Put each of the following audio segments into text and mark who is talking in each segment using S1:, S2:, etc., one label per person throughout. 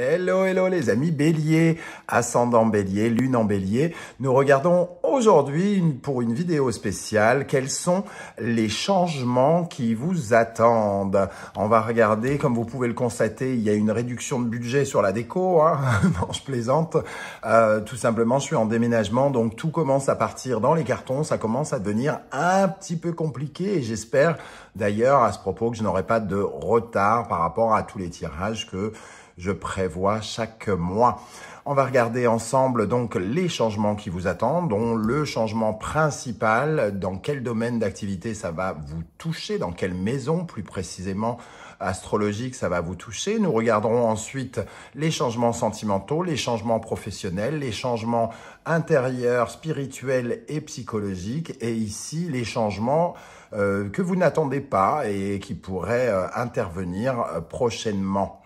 S1: Hello, hello les amis bélier, ascendant bélier, lune en bélier. Nous regardons aujourd'hui pour une vidéo spéciale quels sont les changements qui vous attendent. On va regarder, comme vous pouvez le constater, il y a une réduction de budget sur la déco. Hein non, je plaisante. Euh, tout simplement, je suis en déménagement, donc tout commence à partir dans les cartons. Ça commence à devenir un petit peu compliqué et j'espère d'ailleurs à ce propos que je n'aurai pas de retard par rapport à tous les tirages que je prévois chaque mois. On va regarder ensemble donc les changements qui vous attendent, dont le changement principal, dans quel domaine d'activité ça va vous toucher, dans quelle maison plus précisément astrologique ça va vous toucher. Nous regarderons ensuite les changements sentimentaux, les changements professionnels, les changements intérieurs, spirituels et psychologiques, et ici les changements euh, que vous n'attendez pas et qui pourraient euh, intervenir euh, prochainement.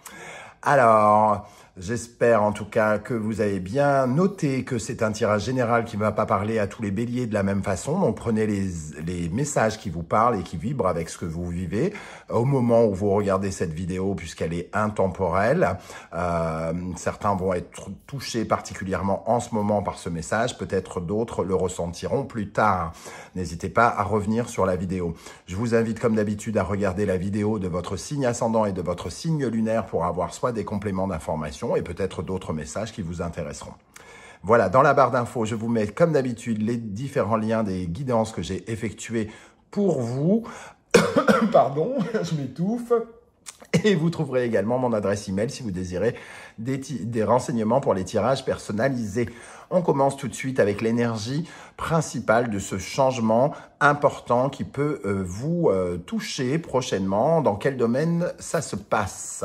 S1: Alors J'espère en tout cas que vous avez bien noté que c'est un tirage général qui ne va pas parler à tous les béliers de la même façon. Donc prenez les, messages qui vous parlent et qui vibrent avec ce que vous vivez au moment où vous regardez cette vidéo puisqu'elle est intemporelle. Euh, certains vont être touchés particulièrement en ce moment par ce message. Peut-être d'autres le ressentiront plus tard. N'hésitez pas à revenir sur la vidéo. Je vous invite comme d'habitude à regarder la vidéo de votre signe ascendant et de votre signe lunaire pour avoir soit des compléments d'information et peut-être d'autres messages qui vous intéresseront. Voilà, dans la barre d'infos, je vous mets comme d'habitude les différents liens des guidances que j'ai effectuées pour vous. Pardon, je m'étouffe. Et vous trouverez également mon adresse email si vous désirez des, renseignements pour les tirages personnalisés. On commence tout de suite avec l'énergie principale de ce changement important qui peut euh, vous euh, toucher prochainement. Dans quel domaine ça se passe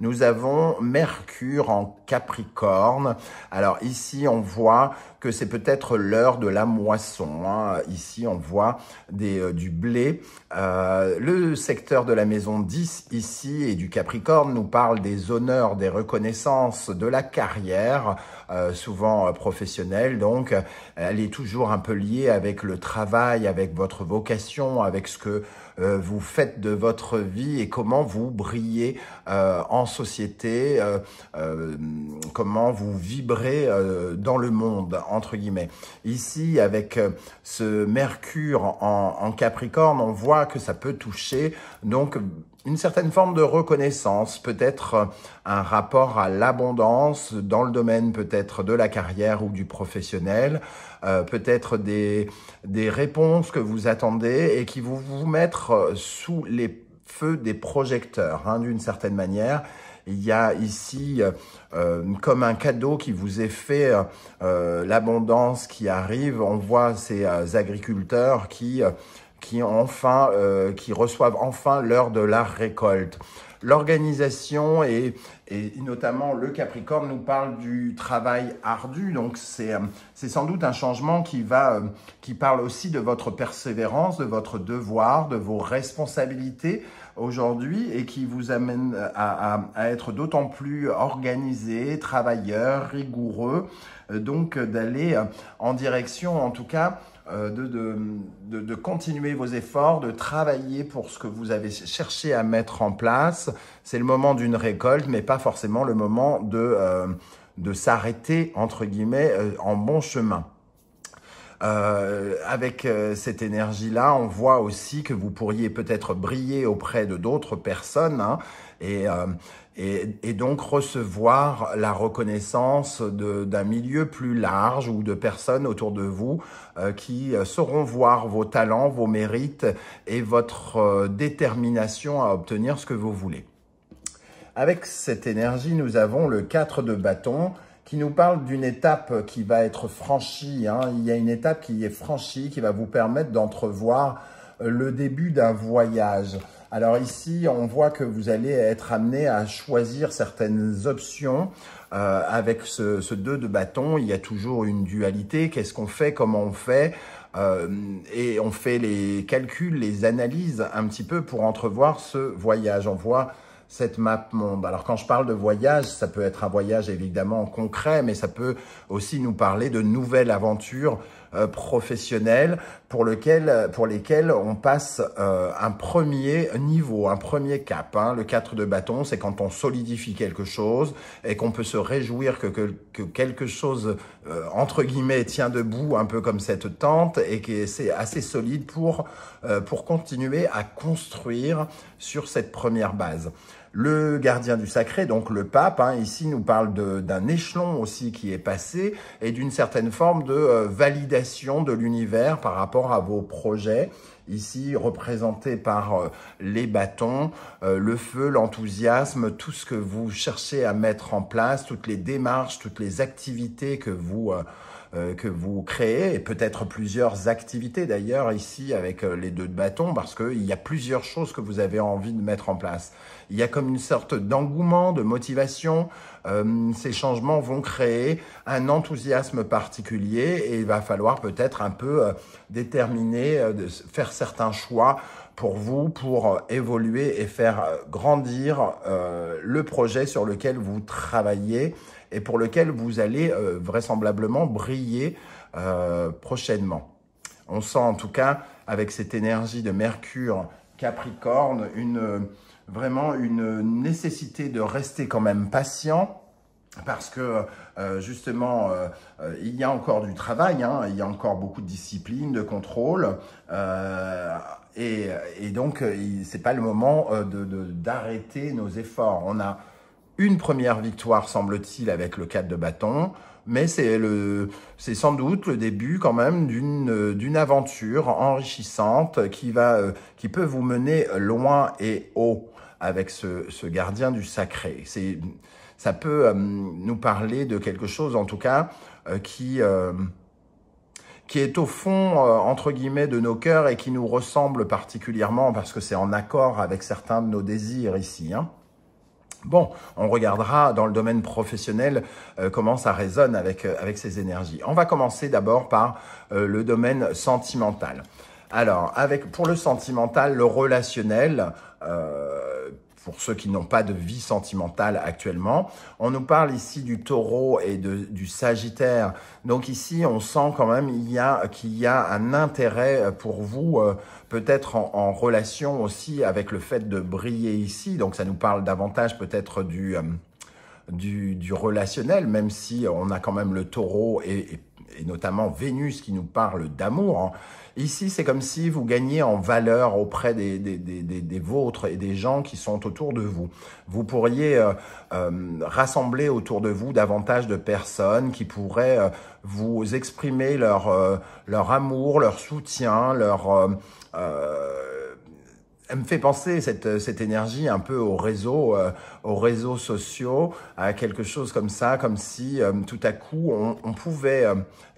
S1: nous avons Mercure en Capricorne. Alors ici, on voit que c'est peut-être l'heure de la moisson. Hein. Ici, on voit euh, du blé. Euh, le secteur de la maison 10 ici et du Capricorne nous parle des honneurs, des reconnaissances, de la carrière. Euh, souvent euh, professionnelle. Donc, euh, elle est toujours un peu liée avec le travail, avec votre vocation, avec ce que vous faites de votre vie et comment vous brillez en société, comment vous vibrez dans le monde, entre guillemets. Ici, avec ce Mercure en, en Capricorne, on voit que ça peut toucher donc une certaine forme de reconnaissance, peut-être euh, un rapport à l'abondance dans le domaine peut-être de la carrière ou du professionnel, euh, peut-être des, des réponses que vous attendez et qui vont vous mettre euh, sous les feux des projecteurs, hein, d'une certaine manière. Il y a ici comme un cadeau qui vous est fait, l'abondance qui arrive. On voit ces agriculteurs qui qui, enfin, euh, qui reçoivent enfin l'heure de la récolte. L'organisation et, notamment le Capricorne nous parle du travail ardu, donc c'est euh, sans doute un changement qui, va, euh, qui parle aussi de votre persévérance, de votre devoir, de vos responsabilités aujourd'hui et qui vous amène à, à, à être d'autant plus organisé, travailleur, rigoureux, donc d'aller en direction en tout cas euh, de, de, continuer vos efforts, de travailler pour ce que vous avez cherché à mettre en place. C'est le moment d'une récolte, mais pas forcément le moment de, euh, de s'arrêter, entre guillemets, euh, en bon chemin. avec cette énergie-là, on voit aussi que vous pourriez peut-être briller auprès de d'autres personnes hein, et et, donc recevoir la reconnaissance d'un milieu plus large ou de personnes autour de vous euh, qui euh, sauront voir vos talents, vos mérites et votre euh, détermination à obtenir ce que vous voulez. Avec cette énergie, nous avons le 4 de bâton qui nous parle d'une étape qui va être franchie. Hein. Il y a une étape qui est franchie, qui va vous permettre d'entrevoir le début d'un voyage. Alors ici, on voit que vous allez être amené à choisir certaines options. Euh, avec ce, 2 de bâton, il y a toujours une dualité. Qu'est-ce qu'on fait Comment on fait euh, Et on fait les calculs, les analyses un petit peu pour entrevoir ce voyage. On voit cette map monde. Alors quand je parle de voyage, ça peut être un voyage évidemment concret, mais ça peut aussi nous parler de nouvelles aventures euh, professionnels pour, lequel, euh, pour lesquels on passe euh, un premier niveau, un premier cap. Hein. Le 4 de bâton, c'est quand on solidifie quelque chose et qu'on peut se réjouir que, quelque chose, entre guillemets, tient debout, un peu comme cette tente, et que c'est assez solide pour, pour continuer à construire sur cette première base. Le gardien du sacré, donc le pape, hein, ici nous parle d'un échelon aussi qui est passé et d'une certaine forme de euh, validation de l'univers par rapport à vos projets ici représenté par euh, les bâtons, euh, le feu, l'enthousiasme, tout ce que vous cherchez à mettre en place, toutes les démarches, toutes les activités que vous euh, que vous créez, et peut-être plusieurs activités d'ailleurs ici avec euh, les deux de bâton, parce qu'il y a plusieurs choses que vous avez envie de mettre en place. Il y a comme une sorte d'engouement, de motivation. Euh, ces changements vont créer un enthousiasme particulier et il va falloir peut-être un peu déterminer, de faire certains choix pour vous, pour évoluer et faire grandir le projet sur lequel vous travaillez et pour lequel vous allez euh, vraisemblablement briller euh, prochainement. On sent en tout cas avec cette énergie de Mercure Capricorne une euh, vraiment une nécessité de rester quand même patient parce que justement, il y a encore du travail, hein, il y a encore beaucoup de discipline, de contrôle, et, donc donc c'est pas le moment d'arrêter de, d'arrêter nos efforts. On a une première victoire, semble-t-il, avec le 4 de bâton. Mais c'est sans doute le début quand même d'une euh, aventure enrichissante qui va, euh, qui peut vous mener loin et haut avec ce, ce gardien du sacré. ça peut euh, nous parler de quelque chose, en tout cas, qui qui est au fond, entre guillemets, de nos cœurs et qui nous ressemble particulièrement parce que c'est en accord avec certains de nos désirs ici. Hein. Bon, on regardera dans le domaine professionnel euh, comment ça résonne avec, euh, avec ces énergies. On va commencer d'abord par euh, le domaine sentimental. Alors, avec, pour le sentimental, le relationnel, pour ceux qui n'ont pas de vie sentimentale actuellement. On nous parle ici du taureau et de, du sagittaire. Donc ici, on sent quand même qu'il y, a, y a un intérêt pour vous, euh, peut-être en, relation aussi avec le fait de briller ici. Donc ça nous parle davantage peut-être du, euh, du, relationnel, même si on a quand même le taureau et, notamment Vénus qui nous parle d'amour. Hein. Ici, c'est comme si vous gagnez en valeur auprès des, des, des, des, vôtres et des gens qui sont autour de vous. Vous pourriez euh, euh, rassembler autour de vous davantage de personnes qui pourraient euh, vous exprimer leur, leur amour, leur soutien, leur elle me fait penser cette, euh, cette énergie un peu aux réseaux, euh, aux réseaux sociaux, à quelque chose comme ça, comme si euh, tout à coup on, on pouvait,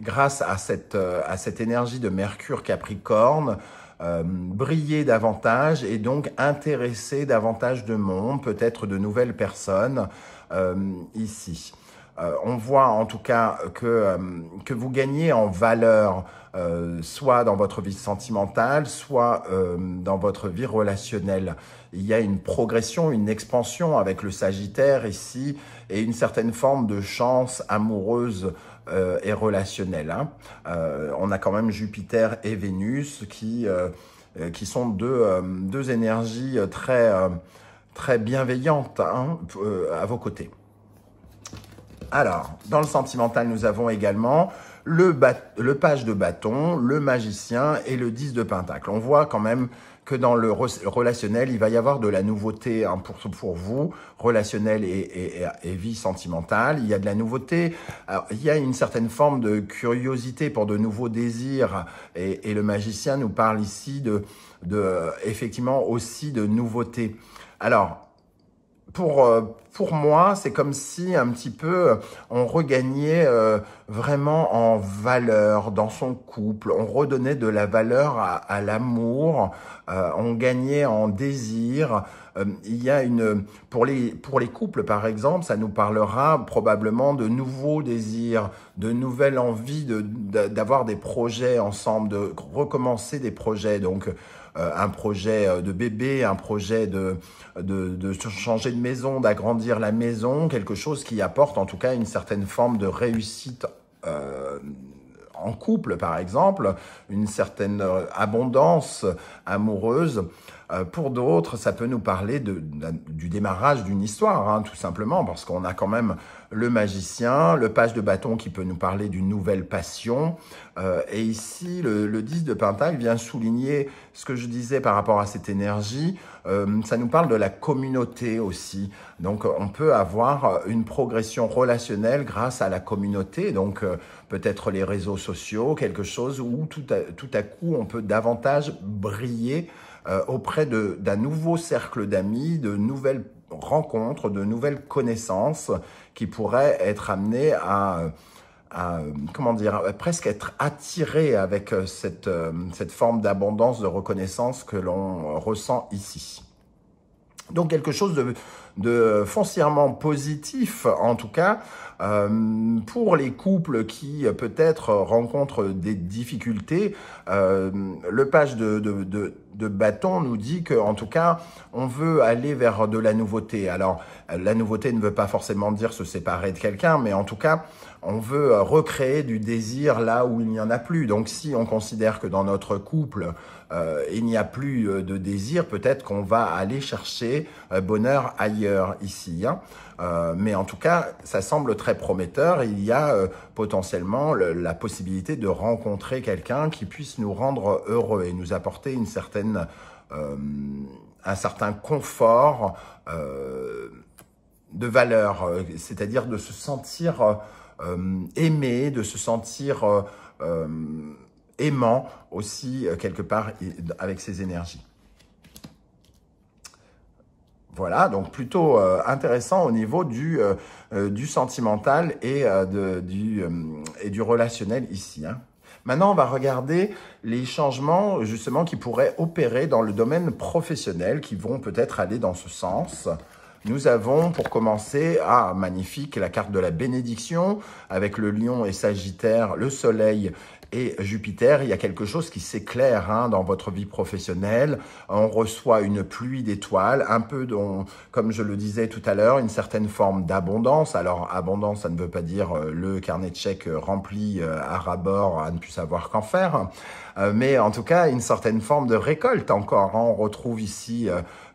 S1: grâce à cette, à cette énergie de Mercure Capricorne, briller davantage et donc intéresser davantage de monde, peut-être de nouvelles personnes ici. Euh, on voit en tout cas que, euh, que vous gagnez en valeur, euh, soit dans votre vie sentimentale, soit dans votre vie relationnelle. Il y a une progression, une expansion avec le Sagittaire ici et une certaine forme de chance amoureuse et relationnelle. Hein. on a quand même Jupiter et Vénus qui, sont deux, énergies très, bienveillantes hein, à vos côtés. Alors, dans le sentimental, nous avons également le, le, page de bâton, le magicien et le 10 de pentacle. On voit quand même que dans le relationnel, il va y avoir de la nouveauté hein, pour, pour, vous, relationnel et, vie sentimentale. Il y a de la nouveauté, il y a une certaine forme de curiosité pour de nouveaux désirs. Et, le magicien nous parle ici de, de effectivement aussi de nouveauté. Alors, pour, euh, pour moi, c'est comme si un petit peu euh, on regagnait euh, vraiment en valeur dans son couple, on redonnait de la valeur à, à l'amour, on gagnait en désir. il y a une pour les pour les couples par exemple, ça nous parlera probablement de nouveaux désirs, de nouvelles envies de d'avoir des projets ensemble, de recommencer des projets. Donc euh, un projet euh, de bébé, un projet de, de, changer de maison, d'agrandir la maison, quelque chose qui apporte en tout cas une certaine forme de réussite euh, en couple, par exemple, une certaine abondance amoureuse. Euh, pour d'autres, ça peut nous parler du démarrage d'une histoire, hein, tout simplement, parce qu'on a quand même le magicien, le page de bâton qui peut nous parler d'une nouvelle passion. Euh, et ici, le, 10 de Pentacle vient souligner ce que je disais par rapport à cette énergie. Euh, ça nous parle de la communauté aussi. Donc, on peut avoir une progression relationnelle grâce à la communauté. Donc, peut-être les réseaux sociaux, quelque chose où tout tout à coup, on peut davantage briller euh, auprès d'un nouveau cercle d'amis, de nouvelles rencontres, de nouvelles connaissances qui pourraient être amenées à, comment dire, presque être attirées avec euh, euh, cette forme d'abondance, de reconnaissance que l'on ressent ici. Donc quelque chose de, foncièrement positif, en tout cas, euh, pour les couples qui peut-être rencontrent des difficultés. Euh, le page de, de bâton nous dit en tout cas, on veut aller vers de la nouveauté. Alors, la nouveauté ne veut pas forcément dire se séparer de quelqu'un, mais en tout cas, on veut euh, recréer du désir là où il n'y en a plus. Donc si on considère que dans notre couple, euh, il n'y a plus euh, de désir, peut-être qu'on va aller chercher bonheur ailleurs ici. Hein. mais en tout cas, ça semble très prometteur. Il y a potentiellement la possibilité de rencontrer quelqu'un qui puisse nous rendre heureux et nous apporter une certaine, un certain confort de valeur, c'est-à-dire de se sentir euh, aimer, de se sentir euh, euh, aimant aussi quelque part avec ses énergies. Voilà, donc plutôt intéressant au niveau du, sentimental et, du, et du relationnel ici. Hein. Maintenant, on va regarder les changements justement qui pourraient opérer dans le domaine professionnel, qui vont peut-être aller dans ce sens. Nous avons pour commencer, ah magnifique, la carte de la bénédiction avec le lion et Sagittaire, le soleil et Jupiter, il y a quelque chose qui s'éclaire hein, dans votre vie professionnelle. On reçoit une pluie d'étoiles, un peu, dont, comme je le disais tout à l'heure, une certaine forme d'abondance. Alors, abondance, ça ne veut pas dire euh, le carnet de chèques euh, rempli euh, à rabord à ne plus savoir qu'en faire. mais en tout cas, une certaine forme de récolte encore. Hein. On retrouve ici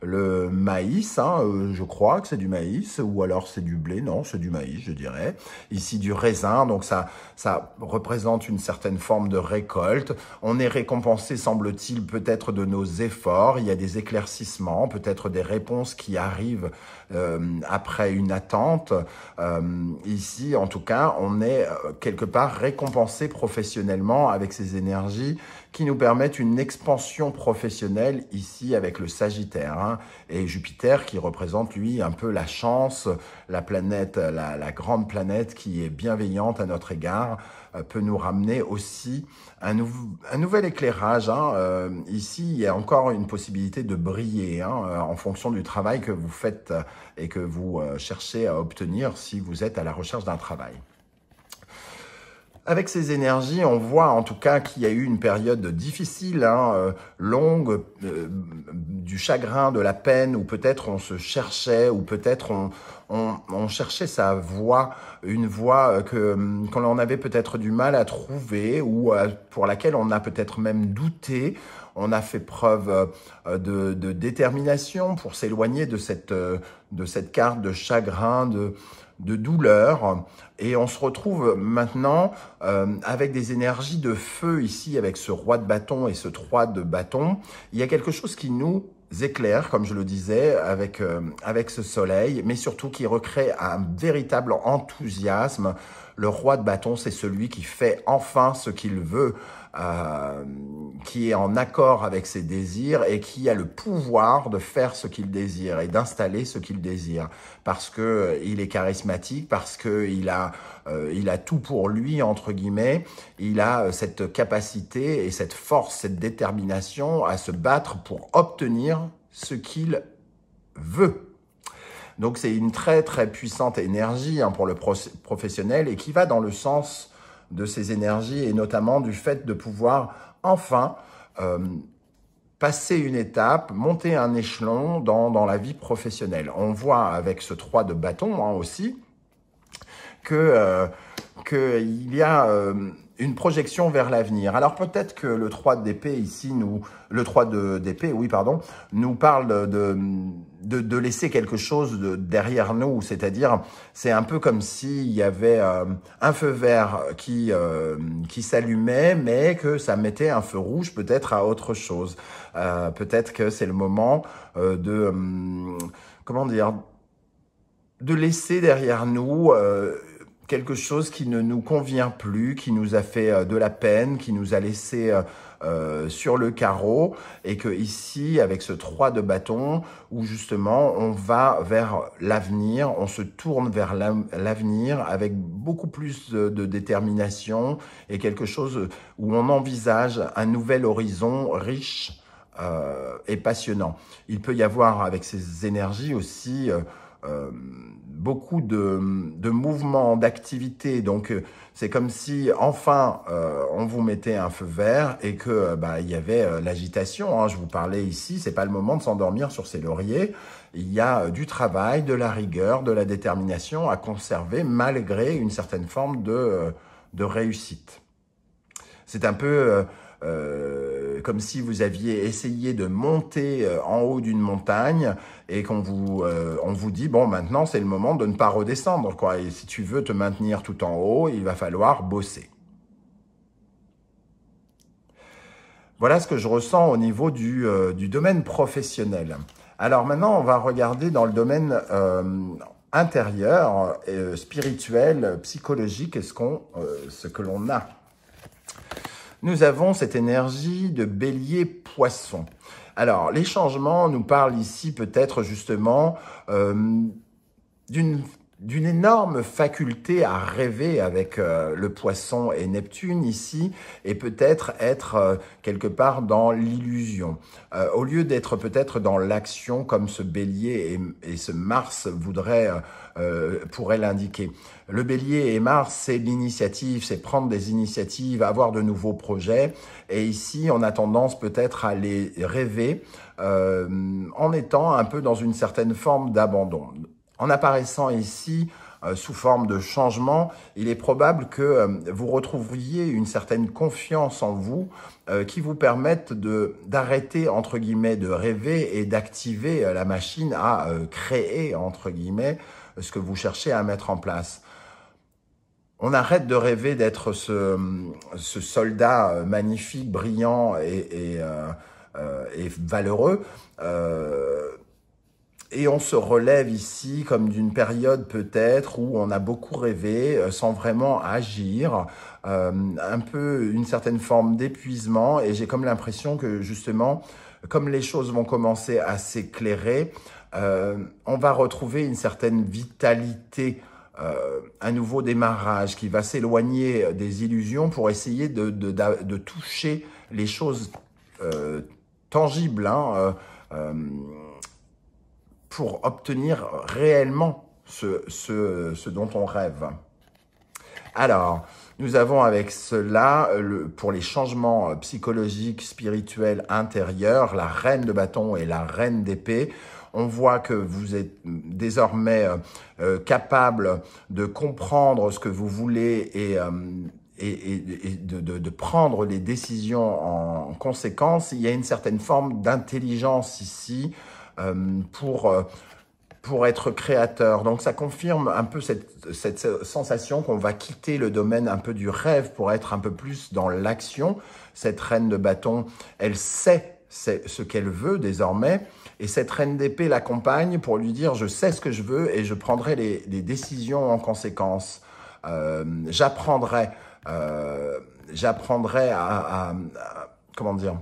S1: le maïs, hein, euh, je crois que c'est du maïs, ou alors c'est du blé, non, c'est du maïs, je dirais. Ici, du raisin, donc ça, ça représente une certaine forme de récolte. On est récompensé, semble-t-il, peut-être de nos efforts. Il y a des éclaircissements, peut-être des réponses qui arrivent euh, après une attente. Euh, ici, en tout cas, on est quelque part récompensé professionnellement avec ces énergies qui nous permettent une expansion professionnelle ici avec le Sagittaire hein, et Jupiter qui représente lui un peu la chance, la planète, la, grande planète qui est bienveillante à notre égard euh, peut nous ramener aussi un, un nouvel éclairage. Hein, euh, ici, il y a encore une possibilité de briller hein, euh, en fonction du travail que vous faites et que vous cherchez à obtenir si vous êtes à la recherche d'un travail. Avec ces énergies, on voit en tout cas qu'il y a eu une période difficile, hein, euh, longue, euh, du chagrin, de la peine, où peut-être on se cherchait, ou peut-être on, cherchait sa voie, une voie euh, que hum, qu'on en avait peut-être du mal à trouver, ou pour laquelle on a peut-être même douté. On a fait preuve de, de détermination pour s'éloigner de cette de cette carte de chagrin, de de douleur. Et on se retrouve maintenant euh, avec des énergies de feu ici, avec ce roi de bâton et ce trois de bâton. Il y a quelque chose qui nous éclaire, comme je le disais, avec, euh, avec ce soleil, mais surtout qui recrée un véritable enthousiasme, le roi de bâton, c'est celui qui fait enfin ce qu'il veut, euh, qui est en accord avec ses désirs et qui a le pouvoir de faire ce qu'il désire et d'installer ce qu'il désire, parce que euh, il est charismatique, parce que il a, euh, il a tout pour lui entre guillemets, il a cette capacité et cette force, cette détermination à se battre pour obtenir ce qu'il veut. Donc c'est une très très puissante énergie hein, pour le professionnel et qui va dans le sens de ces énergies et notamment du fait de pouvoir enfin euh, passer une étape, monter un échelon dans, la vie professionnelle. On voit avec ce 3 de bâton hein, aussi que euh, qu'il y a... Euh, une projection vers l'avenir. Alors peut-être que le 3 d'épée ici nous le 3 d'épée, oui pardon, nous parle de, de, laisser quelque chose derrière nous, c'est-à-dire c'est un peu comme s'il y avait euh, un feu vert qui euh, qui s'allumait mais que ça mettait un feu rouge peut-être à autre chose. Euh, peut-être que c'est le moment de hum, comment dire de laisser derrière nous quelque chose qui ne nous convient plus, qui nous a fait euh, de la peine, qui nous a laissé euh, euh, sur le carreau, et que ici, avec ce 3 de bâton, où justement on va vers l'avenir, on se tourne vers l'avenir avec beaucoup plus de, détermination et quelque chose où on envisage un nouvel horizon riche euh, et passionnant. Il peut y avoir avec ces énergies aussi euh, euh beaucoup de, mouvements, d'activités. Donc, euh, c'est comme si enfin euh, on vous mettait un feu vert et que euh, bah, il y avait l'agitation. Hein. Je vous parlais ici, c'est pas le moment de s'endormir sur ses lauriers. Il y a du travail, de la rigueur, de la détermination à conserver malgré une certaine forme de, de réussite. C'est un peu euh, comme si vous aviez essayé de monter euh, en haut d'une montagne et qu'on vous, euh, on vous dit, bon, maintenant, c'est le moment de ne pas redescendre. Quoi. Et si tu veux te maintenir tout en haut, il va falloir bosser. Voilà ce que je ressens au niveau du, domaine professionnel. Alors maintenant, on va regarder dans le domaine intérieur, spirituel, psychologique, ce, qu'on, ce que l'on a nous avons cette énergie de bélier-poisson. Alors, les changements nous parlent ici peut-être justement euh, d'une d'une énorme faculté à rêver avec euh, le poisson et Neptune ici, et peut-être être, euh, quelque part dans l'illusion. Euh, au lieu d'être peut-être dans l'action comme ce bélier et, ce Mars voudrait, pourrait l'indiquer. Le bélier et Mars, c'est l'initiative, c'est prendre des initiatives, avoir de nouveaux projets, et ici on a tendance peut-être à les rêver en étant un peu dans une certaine forme d'abandon. En apparaissant ici euh, sous forme de changement, il est probable que euh, vous retrouviez une certaine confiance en vous euh, qui vous permette de d'arrêter entre guillemets de rêver et d'activer la machine à créer entre guillemets ce que vous cherchez à mettre en place. On arrête de rêver d'être ce, ce, soldat magnifique, brillant et, valeureux. Et on se relève ici comme d'une période peut-être où on a beaucoup rêvé euh, sans vraiment agir, euh, un peu une certaine forme d'épuisement. Et j'ai comme l'impression que justement, comme les choses vont commencer à s'éclairer, euh, on va retrouver une certaine vitalité un nouveau démarrage qui va s'éloigner des illusions pour essayer de, de, de, toucher les choses tangibles. Hein, pour obtenir réellement ce, ce, ce dont on rêve. Alors, nous avons avec cela, euh, le, pour les changements euh, psychologiques, spirituels, intérieurs, la reine de bâton et la reine d'épée. On voit que vous êtes désormais euh, capable de comprendre ce que vous voulez et, et, de, de, de, prendre les décisions en conséquence. Il y a une certaine forme d'intelligence ici euh, pour euh, pour être créateur. Donc ça confirme un peu cette, cette sensation qu'on va quitter le domaine un peu du rêve pour être un peu plus dans l'action. Cette reine de bâton, elle sait ce qu'elle veut désormais. Et cette reine d'épée l'accompagne pour lui dire « je sais ce que je veux et je prendrai les, décisions en conséquence euh, J'apprendrai j'apprendrai à... comment dire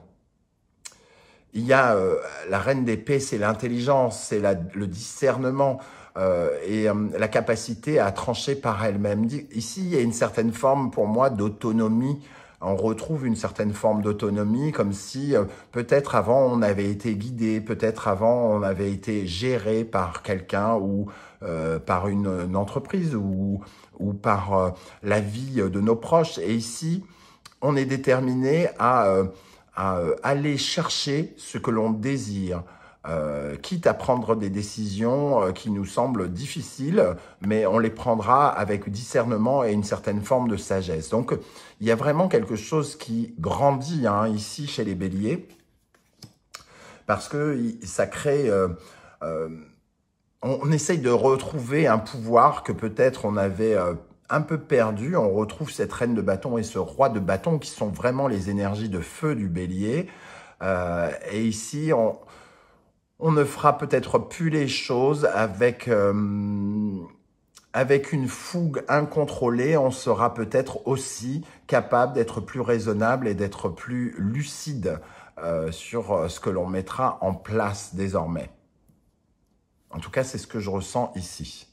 S1: il y a euh, la reine d'épée, c'est l'intelligence, c'est le discernement euh, et euh, la capacité à trancher par elle-même. Ici, il y a une certaine forme pour moi d'autonomie. On retrouve une certaine forme d'autonomie, comme si euh, peut-être avant on avait été guidé, peut-être avant on avait été géré par quelqu'un ou par une, une, entreprise ou, ou par la vie de nos proches. Et ici, on est déterminé à euh, aller chercher ce que l'on désire, euh, quitte à prendre des décisions euh, qui nous semblent difficiles, mais on les prendra avec discernement et une certaine forme de sagesse. Donc, il y a vraiment quelque chose qui grandit hein, ici chez les béliers, parce que ça crée... on, essaye de retrouver un pouvoir que peut-être on avait un peu perdu, on retrouve cette reine de bâton et ce roi de bâton qui sont vraiment les énergies de feu du bélier. Euh, et ici, on, ne fera peut-être plus les choses avec, euh, avec une fougue incontrôlée. On sera peut-être aussi capable d'être plus raisonnable et d'être plus lucide euh, sur ce que l'on mettra en place désormais. En tout cas, c'est ce que je ressens ici.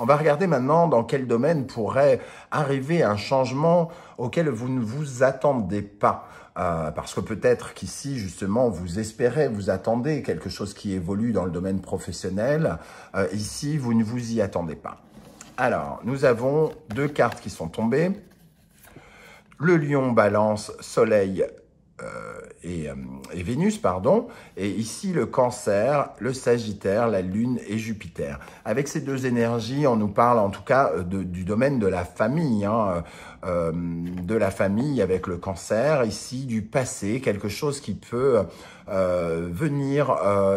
S1: On va regarder maintenant dans quel domaine pourrait arriver un changement auquel vous ne vous attendez pas. Euh, parce que peut-être qu'ici, justement, vous espérez, vous attendez quelque chose qui évolue dans le domaine professionnel. Euh, ici, vous ne vous y attendez pas. Alors, nous avons deux cartes qui sont tombées. Le lion balance, soleil, euh, et, euh, et, Vénus, pardon, et ici le cancer, le sagittaire, la lune et Jupiter. Avec ces deux énergies, on nous parle en tout cas euh, du domaine de la famille, hein, de la famille avec le cancer, ici du passé, quelque chose qui peut venir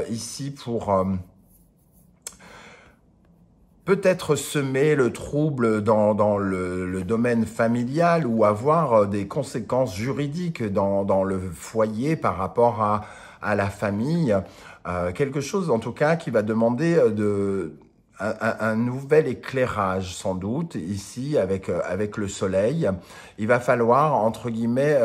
S1: ici pour peut-être semer le trouble dans, dans le, le, domaine familial ou avoir euh, des conséquences juridiques dans, dans le foyer par rapport à, à la famille. Euh, quelque chose en tout cas qui va demander euh, de, un, un, nouvel éclairage sans doute ici avec, avec le soleil. Il va falloir, entre guillemets,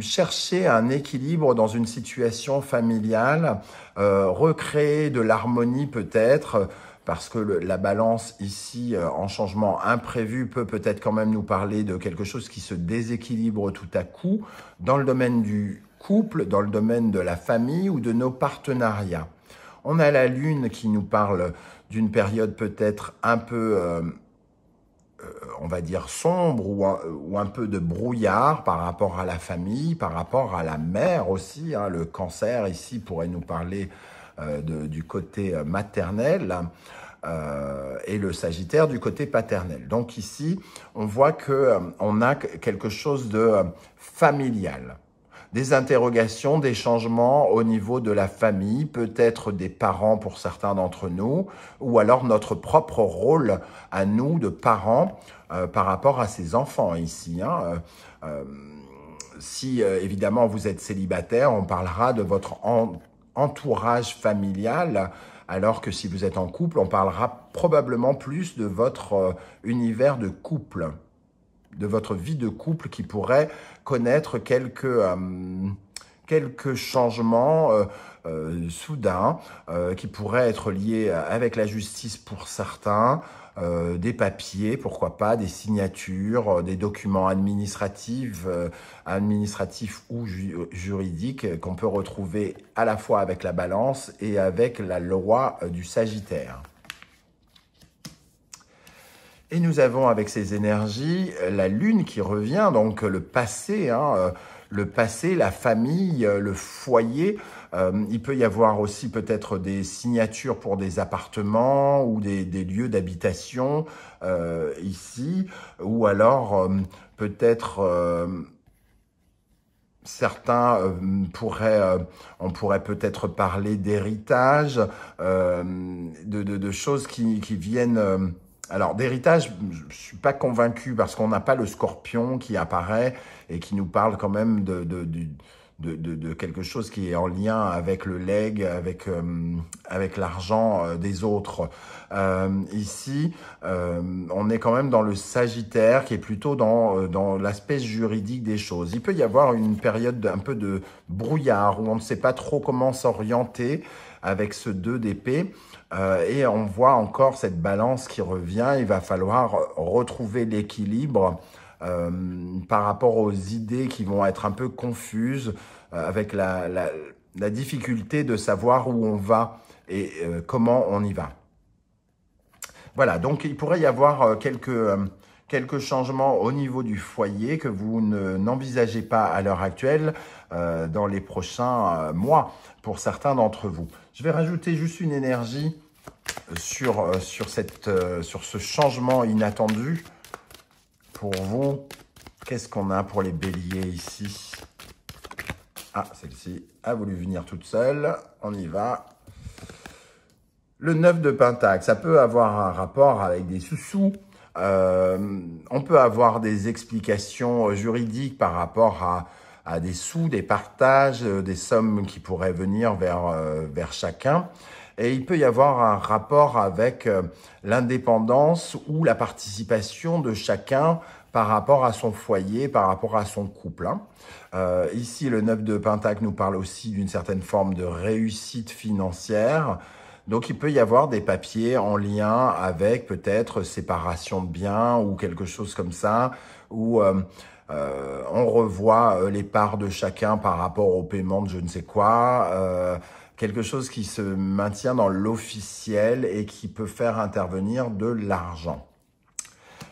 S1: chercher un équilibre dans une situation familiale, recréer de l'harmonie peut-être, parce que la balance ici euh, en changement imprévu peut peut-être quand même nous parler de quelque chose qui se déséquilibre tout à coup dans le domaine du couple, dans le domaine de la famille ou de nos partenariats. On a la lune qui nous parle d'une période peut-être un peu, euh, euh, on va dire, sombre ou un, ou un, peu de brouillard par rapport à la famille, par rapport à la mère aussi. Hein. Le cancer ici pourrait nous parler euh, du côté euh, maternel. Euh, et le Sagittaire du côté paternel. Donc ici, on voit que on a quelque chose de familial. Des interrogations, des changements au niveau de la famille, peut-être des parents pour certains d'entre nous, ou alors notre propre rôle à nous de parents par rapport à ces enfants ici. Hein, si évidemment vous êtes célibataire, on parlera de votre entourage familial, alors que si vous êtes en couple, on parlera probablement plus de votre euh, univers de couple, de votre vie de couple qui pourrait connaître quelques, euh, quelques changements euh, soudains qui pourraient être liés avec la justice pour certains, euh, des papiers, pourquoi pas, des signatures, euh, des documents administratifs, euh, administratifs ou juridiques qu'on peut retrouver à la fois avec la balance et avec la loi du Sagittaire. Et nous avons avec ces énergies la Lune qui revient, donc le passé, hein, le passé, la famille, euh, le foyer. Euh, il peut y avoir aussi peut-être des signatures pour des appartements ou des, lieux d'habitation euh, ici, ou alors peut-être certains pourraient, on pourrait peut-être parler d'héritage, de, choses qui, viennent. alors d'héritage, je suis pas convaincu parce qu'on n'a pas le scorpion qui apparaît et qui nous parle quand même de, de, de, quelque chose qui est en lien avec le leg, avec, euh, avec l'argent euh, des autres. Euh, ici, on est quand même dans le Sagittaire, qui est plutôt dans, dans l'aspect juridique des choses. Il peut y avoir une période un peu de brouillard, où on ne sait pas trop comment s'orienter avec ce 2 d'épée. et on voit encore cette balance qui revient. Il va falloir retrouver l'équilibre euh, par rapport aux idées qui vont être un peu confuses, euh, avec la, difficulté de savoir où on va et euh, comment on y va. Voilà, donc il pourrait y avoir quelques, quelques changements au niveau du foyer que vous n'envisagez pas à l'heure actuelle dans les prochains mois pour certains d'entre vous. Je vais rajouter juste une énergie sur, sur, cette, sur ce changement inattendu pour vous. Qu'est-ce qu'on a pour les béliers ici Ah, celle-ci a voulu venir toute seule. On y va. Le 9 de Pentacle, ça peut avoir un rapport avec des sous-sous. Euh, on peut avoir des explications juridiques par rapport à, des sous, des partages, euh, des sommes qui pourraient venir vers, euh, vers chacun et il peut y avoir un rapport avec euh, l'indépendance ou la participation de chacun par rapport à son foyer, par rapport à son couple. Hein. Euh, ici, le 9 de Pentacle nous parle aussi d'une certaine forme de réussite financière. Donc, il peut y avoir des papiers en lien avec peut-être séparation de biens ou quelque chose comme ça, où euh, on revoit les parts de chacun par rapport au paiement de je ne sais quoi quelque chose qui se maintient dans l'officiel et qui peut faire intervenir de l'argent.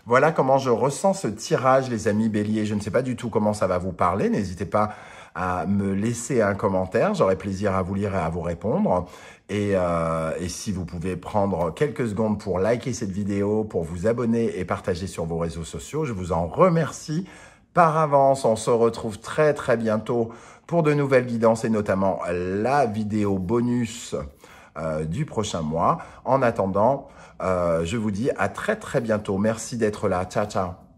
S1: Voilà comment je ressens ce tirage, les amis Bélier. Je ne sais pas du tout comment ça va vous parler. N'hésitez pas à me laisser un commentaire. J'aurai plaisir à vous lire et à vous répondre. Et, euh, et, si vous pouvez prendre quelques secondes pour liker cette vidéo, pour vous abonner et partager sur vos réseaux sociaux, je vous en remercie par avance. On se retrouve très très bientôt pour de nouvelles guidances et notamment la vidéo bonus euh, du prochain mois. En attendant, euh, je vous dis à très très bientôt. Merci d'être là. Ciao ciao.